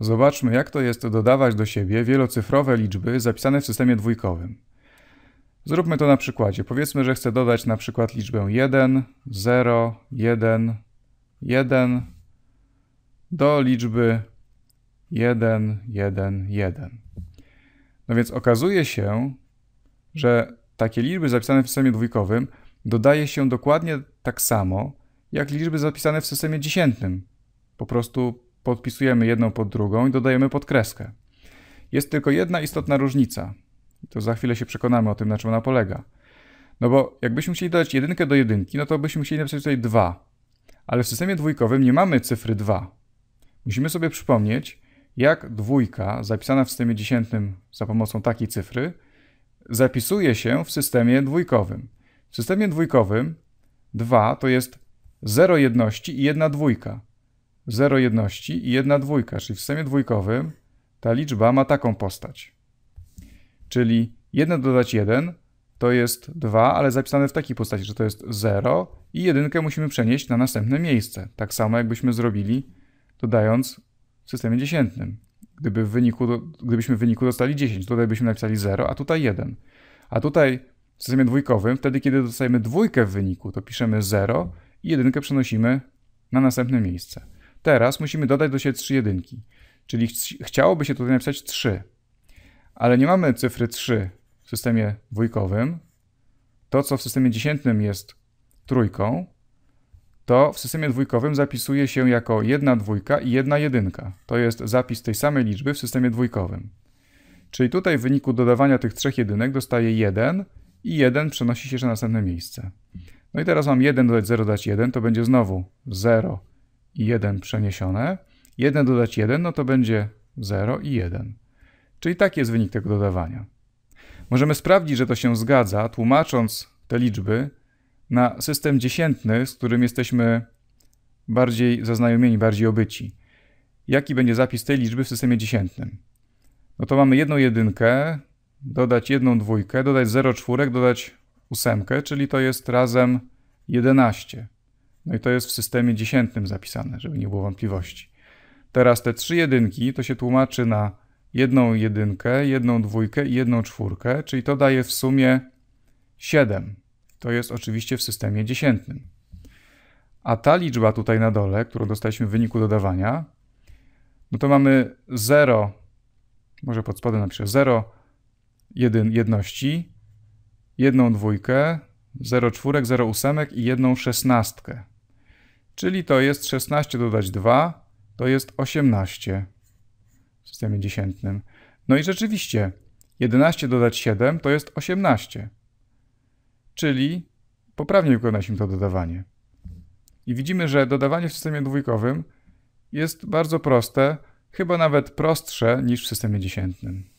Zobaczmy, jak to jest dodawać do siebie wielocyfrowe liczby zapisane w systemie dwójkowym. Zróbmy to na przykładzie. Powiedzmy, że chcę dodać na przykład liczbę 1, 0, 1, 1 do liczby 1, 1, 1. No więc okazuje się, że takie liczby zapisane w systemie dwójkowym dodaje się dokładnie tak samo, jak liczby zapisane w systemie dziesiętnym. Po prostu podpisujemy jedną pod drugą i dodajemy pod kreskę. Jest tylko jedna istotna różnica. to za chwilę się przekonamy o tym, na czym ona polega. No bo jakbyśmy chcieli dodać jedynkę do jedynki, no to byśmy chcieli napisać tutaj 2. Ale w systemie dwójkowym nie mamy cyfry 2. Musimy sobie przypomnieć, jak dwójka zapisana w systemie dziesiętnym za pomocą takiej cyfry zapisuje się w systemie dwójkowym. W systemie dwójkowym 2 to jest 0 jedności i 1 dwójka. 0 jedności i 1 dwójka, czyli w systemie dwójkowym ta liczba ma taką postać. Czyli 1 dodać 1 to jest 2, ale zapisane w takiej postaci, że to jest 0 i jedynkę musimy przenieść na następne miejsce. Tak samo jakbyśmy zrobili dodając w systemie dziesiętnym. Gdyby w wyniku, gdybyśmy w wyniku dostali 10, tutaj byśmy napisali 0, a tutaj 1. A tutaj w systemie dwójkowym, wtedy kiedy dostajemy dwójkę w wyniku, to piszemy 0 i jedynkę przenosimy na następne miejsce. Teraz musimy dodać do siebie trzy jedynki, czyli ch chciałoby się tutaj napisać 3, ale nie mamy cyfry 3 w systemie dwójkowym. To, co w systemie dziesiętnym jest trójką, to w systemie dwójkowym zapisuje się jako jedna dwójka i jedna jedynka. To jest zapis tej samej liczby w systemie dwójkowym. Czyli tutaj w wyniku dodawania tych trzech jedynek dostaje 1 i 1 przenosi się na następne miejsce. No i teraz mam 1 dodać 0 dać 1, to będzie znowu 0 1 przeniesione. 1 dodać 1, no to będzie 0 i 1. Czyli taki jest wynik tego dodawania. Możemy sprawdzić, że to się zgadza, tłumacząc te liczby na system dziesiętny, z którym jesteśmy bardziej zaznajomieni, bardziej obyci. Jaki będzie zapis tej liczby w systemie dziesiętnym? No to mamy jedną jedynkę, dodać jedną dwójkę, dodać 0 czwórek, dodać ósemkę, czyli to jest razem 11. No i to jest w systemie dziesiętnym zapisane, żeby nie było wątpliwości. Teraz te trzy jedynki to się tłumaczy na jedną jedynkę, jedną dwójkę i jedną czwórkę, czyli to daje w sumie 7. To jest oczywiście w systemie dziesiętnym. A ta liczba tutaj na dole, którą dostaliśmy w wyniku dodawania, no to mamy 0, może pod spodem napiszę 0 jedyn, jedności, jedną dwójkę, 0 czwórek, 0 ósemek i jedną szesnastkę. Czyli to jest 16 dodać 2, to jest 18 w systemie dziesiętnym. No i rzeczywiście, 11 dodać 7 to jest 18. Czyli poprawnie wykonaliśmy to dodawanie. I widzimy, że dodawanie w systemie dwójkowym jest bardzo proste, chyba nawet prostsze niż w systemie dziesiętnym.